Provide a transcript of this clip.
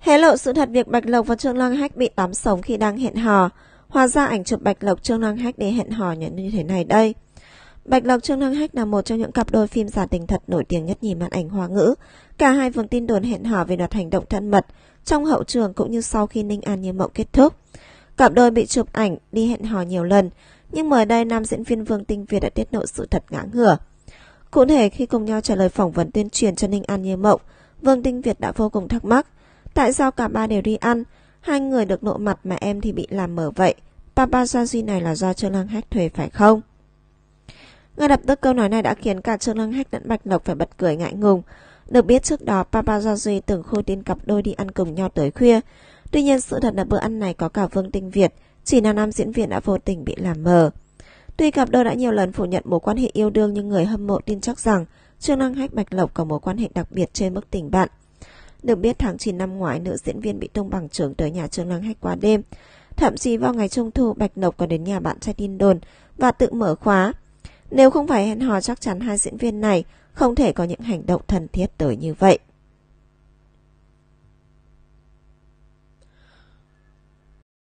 Hé lộ sự thật việc Bạch Lộc và Trương Lăng Hách bị tắm sống khi đang hẹn hò. Hóa ra ảnh chụp Bạch Lộc Trương Lăng Hách để hẹn hò như thế này đây. Bạch Lộc Trương Lăng Hách là một trong những cặp đôi phim giả tình thật nổi tiếng nhất nhì màn ảnh hoa ngữ. Cả hai vương tin đồn hẹn hò về loạt hành động thân mật trong hậu trường cũng như sau khi Ninh An như mộng kết thúc. Cặp đôi bị chụp ảnh đi hẹn hò nhiều lần, nhưng mới đây nam diễn viên Vương Tinh Việt đã tiết lộ sự thật ngã ngửa. Cụ thể khi cùng nhau trả lời phỏng vấn tuyên truyền cho Ninh An như mộng, Vương Tinh Việt đã vô cùng thắc mắc – Tại sao cả ba đều đi ăn? Hai người được lộ mặt mà em thì bị làm mở vậy. Papa Paparazzi này là do Trương Lăng Hách thuê phải không? Ngay lập tức câu nói này đã khiến cả Trương Lăng Hách lẫn Bạch Lộc phải bật cười ngại ngùng. Được biết trước đó Papa Paparazzi từng khôi tin cặp đôi đi ăn cùng nhau tới khuya. Tuy nhiên sự thật là bữa ăn này có cả Vương Tinh Việt, chỉ là nam diễn viên đã vô tình bị làm mờ. Tuy cặp đôi đã nhiều lần phủ nhận mối quan hệ yêu đương nhưng người hâm mộ tin chắc rằng Trương Lăng Hách Bạch Lộc có mối quan hệ đặc biệt trên mức tình bạn. Được biết tháng 9 năm ngoái, nữ diễn viên bị tung bằng trưởng tới nhà trường lăng hách qua đêm. Thậm chí vào ngày trung thu, Bạch Nộc còn đến nhà bạn trai tin đồn và tự mở khóa. Nếu không phải hẹn hò chắc chắn hai diễn viên này không thể có những hành động thân thiết tới như vậy.